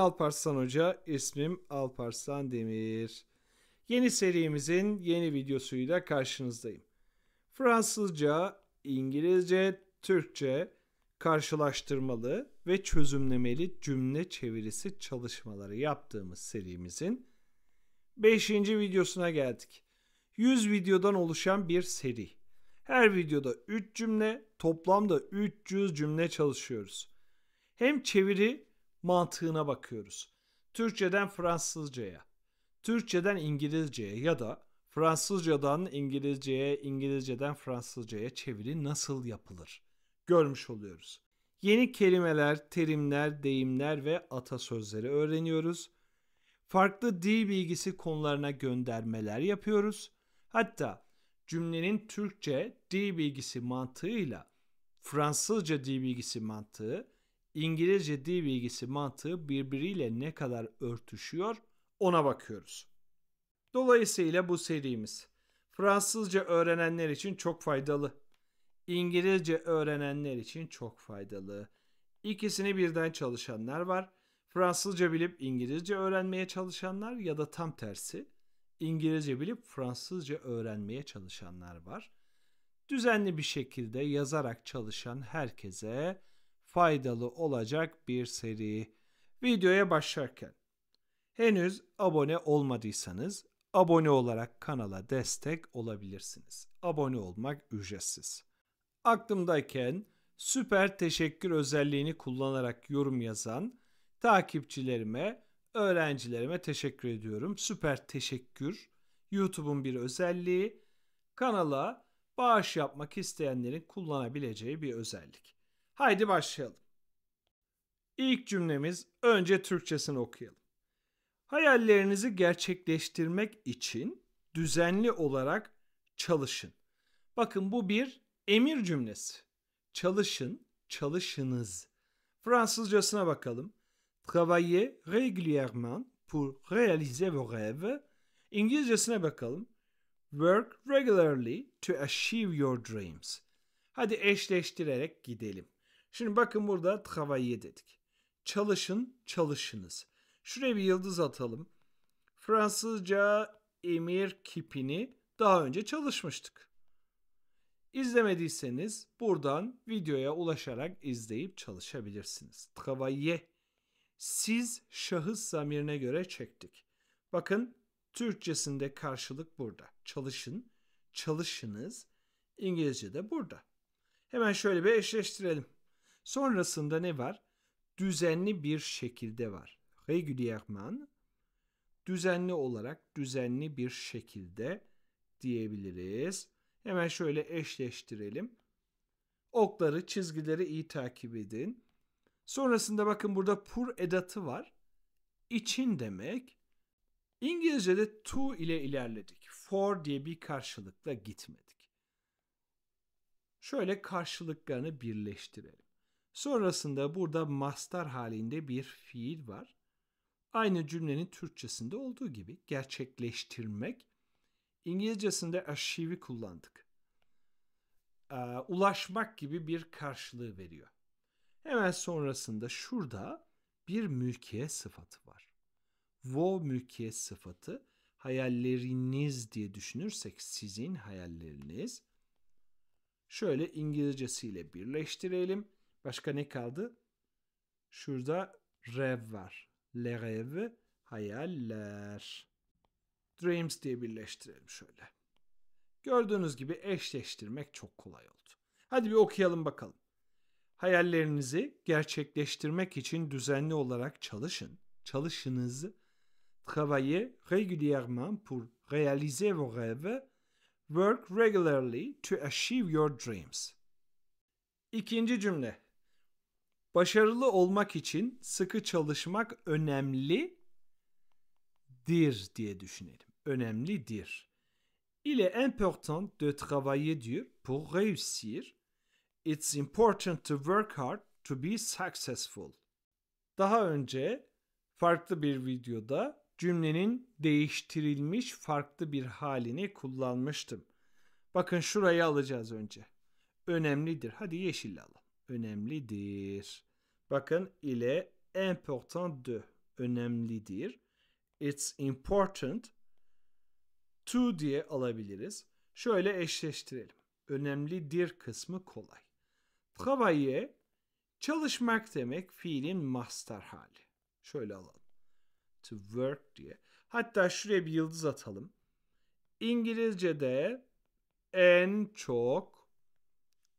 Alparslan Hoca, ismim Alparslan Demir. Yeni serimizin yeni videosuyla karşınızdayım. Fransızca, İngilizce, Türkçe karşılaştırmalı ve çözümlemeli cümle çevirisi çalışmaları yaptığımız serimizin 5. videosuna geldik. 100 videodan oluşan bir seri. Her videoda 3 cümle, toplamda 300 cümle çalışıyoruz. Hem çeviri mantığına bakıyoruz. Türkçeden Fransızcaya, Türkçeden İngilizceye ya da Fransızcadan İngilizceye, İngilizceden Fransızcaya çeviri nasıl yapılır? Görmüş oluyoruz. Yeni kelimeler, terimler, deyimler ve atasözleri öğreniyoruz. Farklı dil bilgisi konularına göndermeler yapıyoruz. Hatta cümlenin Türkçe dil bilgisi mantığıyla Fransızca dil bilgisi mantığı İngilizce dil bilgisi mantığı birbiriyle ne kadar örtüşüyor ona bakıyoruz. Dolayısıyla bu serimiz Fransızca öğrenenler için çok faydalı. İngilizce öğrenenler için çok faydalı. İkisini birden çalışanlar var. Fransızca bilip İngilizce öğrenmeye çalışanlar ya da tam tersi İngilizce bilip Fransızca öğrenmeye çalışanlar var. Düzenli bir şekilde yazarak çalışan herkese faydalı olacak bir seri. Videoya başlarken henüz abone olmadıysanız abone olarak kanala destek olabilirsiniz. Abone olmak ücretsiz. Aklımdayken süper teşekkür özelliğini kullanarak yorum yazan takipçilerime, öğrencilerime teşekkür ediyorum. Süper teşekkür YouTube'un bir özelliği. Kanala bağış yapmak isteyenlerin kullanabileceği bir özellik. Haydi başlayalım. İlk cümlemiz önce Türkçesini okuyalım. Hayallerinizi gerçekleştirmek için düzenli olarak çalışın. Bakın bu bir emir cümlesi. Çalışın, çalışınız. Fransızcasına bakalım. Travaillez régulièrement pour réaliser vos rêves. İngilizcesine bakalım. Work regularly to achieve your dreams. Hadi eşleştirerek gidelim. Şimdi bakın burada travailler dedik. Çalışın, çalışınız. Şuraya bir yıldız atalım. Fransızca emir kipini daha önce çalışmıştık. İzlemediyseniz buradan videoya ulaşarak izleyip çalışabilirsiniz. Travailler. Siz şahıs zamirine göre çektik. Bakın Türkçesinde karşılık burada. Çalışın, çalışınız. İngilizce de burada. Hemen şöyle bir eşleştirelim. Sonrasında ne var? Düzenli bir şekilde var. Régulièrement düzenli olarak düzenli bir şekilde diyebiliriz. Hemen şöyle eşleştirelim. Okları, çizgileri iyi takip edin. Sonrasında bakın burada pur edatı var. İçin demek. İngilizce'de to ile ilerledik. For diye bir karşılıkla gitmedik. Şöyle karşılıklarını birleştirelim. Sonrasında burada mastar halinde bir fiil var. Aynı cümlenin Türkçesinde olduğu gibi gerçekleştirmek. İngilizcesinde aşivi kullandık. Ee, ulaşmak gibi bir karşılığı veriyor. Hemen sonrasında şurada bir mülkiye sıfatı var. Vo mülkiye sıfatı hayalleriniz diye düşünürsek sizin hayalleriniz. Şöyle İngilizcesiyle birleştirelim. Başka ne kaldı? Şurada rev var. Le rêve, hayaller. Dreams diye birleştirelim şöyle. Gördüğünüz gibi eşleştirmek çok kolay oldu. Hadi bir okuyalım bakalım. Hayallerinizi gerçekleştirmek için düzenli olarak çalışın. Çalışınızı travailler régulièrement pour réaliser vos rêves. Work regularly to achieve your dreams. İkinci cümle. Başarılı olmak için sıkı çalışmak önemlidir diye düşünelim. Önemlidir. Il est important de travailler dur pour réussir. It's important to work hard to be successful. Daha önce farklı bir videoda cümlenin değiştirilmiş farklı bir halini kullanmıştım. Bakın şurayı alacağız önce. Önemlidir. Hadi yeşil alalım önemlidir. Bakın ile important de önemlidir. It's important to diye alabiliriz. Şöyle eşleştirelim. Önemlidir kısmı kolay. Travailler çalışmak demek fiilin master hali. Şöyle alalım. To work diye. Hatta şuraya bir yıldız atalım. İngilizce'de en çok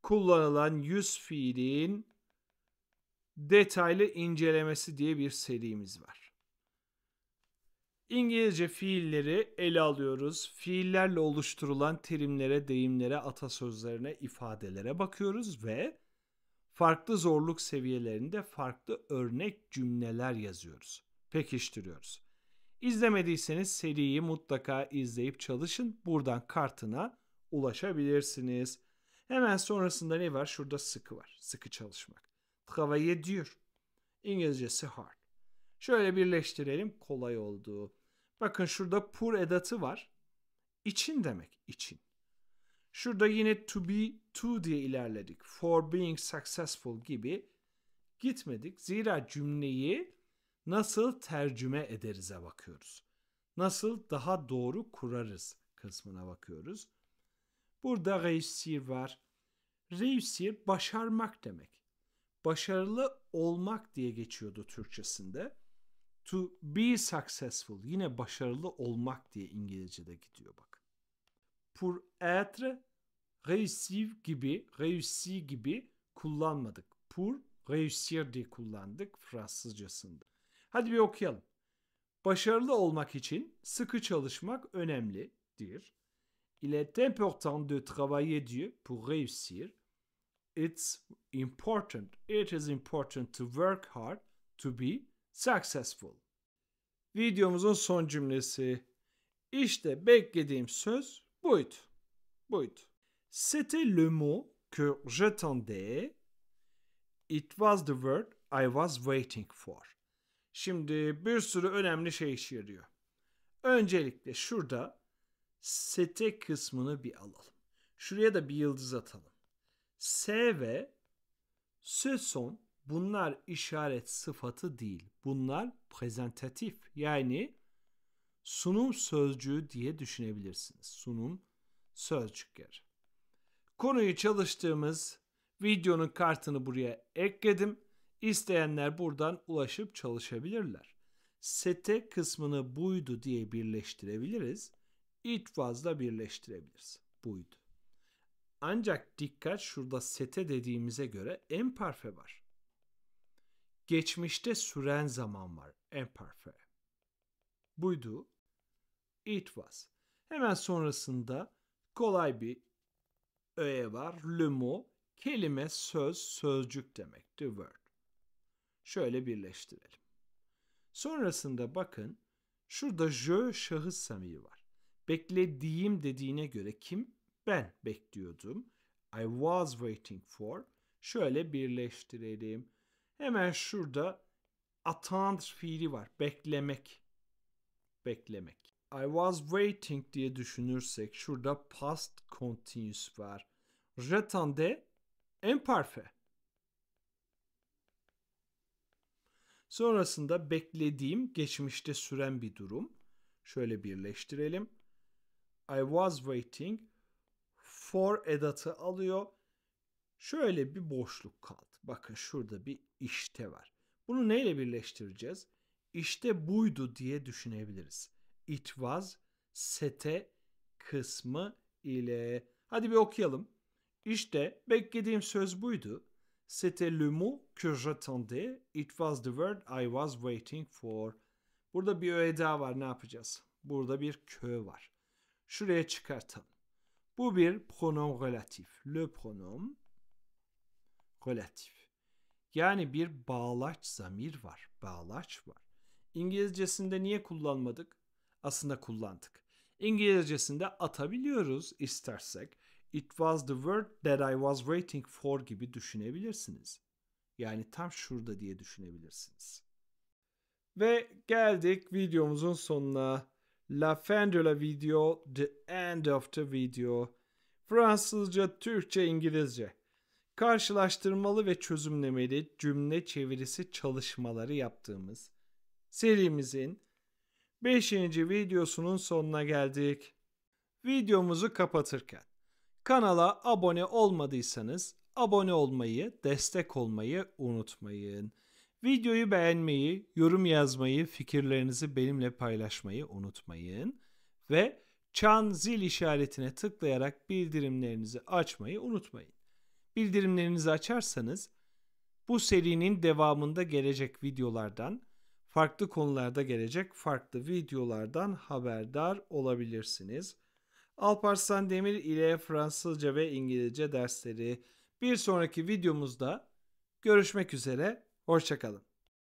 kullanılan yüz fiilin detaylı incelemesi diye bir serimiz var. İngilizce fiilleri ele alıyoruz. Fiillerle oluşturulan terimlere, deyimlere, atasözlerine, ifadelere bakıyoruz ve farklı zorluk seviyelerinde farklı örnek cümleler yazıyoruz. Pekiştiriyoruz. İzlemediyseniz seriyi mutlaka izleyip çalışın. Buradan kartına ulaşabilirsiniz. Hemen sonrasında ne var? Şurada sıkı var. Sıkı çalışmak. Travailler ediyor. İngilizcesi hard. Şöyle birleştirelim. Kolay oldu. Bakın şurada pur edatı var. İçin demek. için. Şurada yine to be to diye ilerledik. For being successful gibi gitmedik. Zira cümleyi nasıl tercüme ederize bakıyoruz. Nasıl daha doğru kurarız kısmına bakıyoruz. Burada reüssir var. Reüssir başarmak demek. Başarılı olmak diye geçiyordu Türkçesinde. To be successful yine başarılı olmak diye İngilizce'de gidiyor bak. Pour être réussir gibi, réussir gibi kullanmadık. Pour réussir diye kullandık Fransızcasında. Hadi bir okuyalım. Başarılı olmak için sıkı çalışmak önemlidir. Il est important de travailler Dieu pour réussir. It's important. It is important to work hard to be successful. Videomuzun son cümlesi. İşte beklediğim söz buydu. Buydu. C'était le mot que j'attendais. It was the word I was waiting for. Şimdi bir sürü önemli şey işe yarıyor. Öncelikle şurada sete kısmını bir alalım. Şuraya da bir yıldız atalım. S ve se son bunlar işaret sıfatı değil. Bunlar prezentatif yani sunum sözcüğü diye düşünebilirsiniz. Sunum sözcükleri. Konuyu çalıştığımız videonun kartını buraya ekledim. İsteyenler buradan ulaşıp çalışabilirler. Sete kısmını buydu diye birleştirebiliriz ilk fazla birleştirebiliriz. Buydu. Ancak dikkat şurada sete dediğimize göre emparfe var. Geçmişte süren zaman var. Emparfe. Buydu. It was. Hemen sonrasında kolay bir öğe var. lümo Kelime, söz, sözcük demek. The word. Şöyle birleştirelim. Sonrasında bakın şurada je şahıs samimi var. Beklediğim dediğine göre kim? Ben bekliyordum. I was waiting for. Şöyle birleştirelim. Hemen şurada attend fiili var. Beklemek. Beklemek. I was waiting diye düşünürsek şurada past continuous var. J'attendais imparfait. Sonrasında beklediğim geçmişte süren bir durum. Şöyle birleştirelim. I was waiting for edatı alıyor. Şöyle bir boşluk kaldı. Bakın şurada bir işte var. Bunu neyle birleştireceğiz? İşte buydu diye düşünebiliriz. It was sete kısmı ile. Hadi bir okuyalım. İşte beklediğim söz buydu. C'était le mot que j'attendais. It was the word I was waiting for. Burada bir öğe daha var ne yapacağız? Burada bir kö var şuraya çıkartalım. Bu bir pronom relatif. Le pronom relatif. Yani bir bağlaç zamir var. Bağlaç var. İngilizcesinde niye kullanmadık? Aslında kullandık. İngilizcesinde atabiliyoruz istersek. It was the word that I was waiting for gibi düşünebilirsiniz. Yani tam şurada diye düşünebilirsiniz. Ve geldik videomuzun sonuna la fin de la video, the end of the video. Fransızca, Türkçe, İngilizce. Karşılaştırmalı ve çözümlemeli cümle çevirisi çalışmaları yaptığımız serimizin 5. videosunun sonuna geldik. Videomuzu kapatırken kanala abone olmadıysanız abone olmayı, destek olmayı unutmayın. Videoyu beğenmeyi, yorum yazmayı, fikirlerinizi benimle paylaşmayı unutmayın ve çan zil işaretine tıklayarak bildirimlerinizi açmayı unutmayın. Bildirimlerinizi açarsanız bu serinin devamında gelecek videolardan, farklı konularda gelecek farklı videolardan haberdar olabilirsiniz. Alparslan Demir ile Fransızca ve İngilizce dersleri bir sonraki videomuzda görüşmek üzere. Hoşçakalın.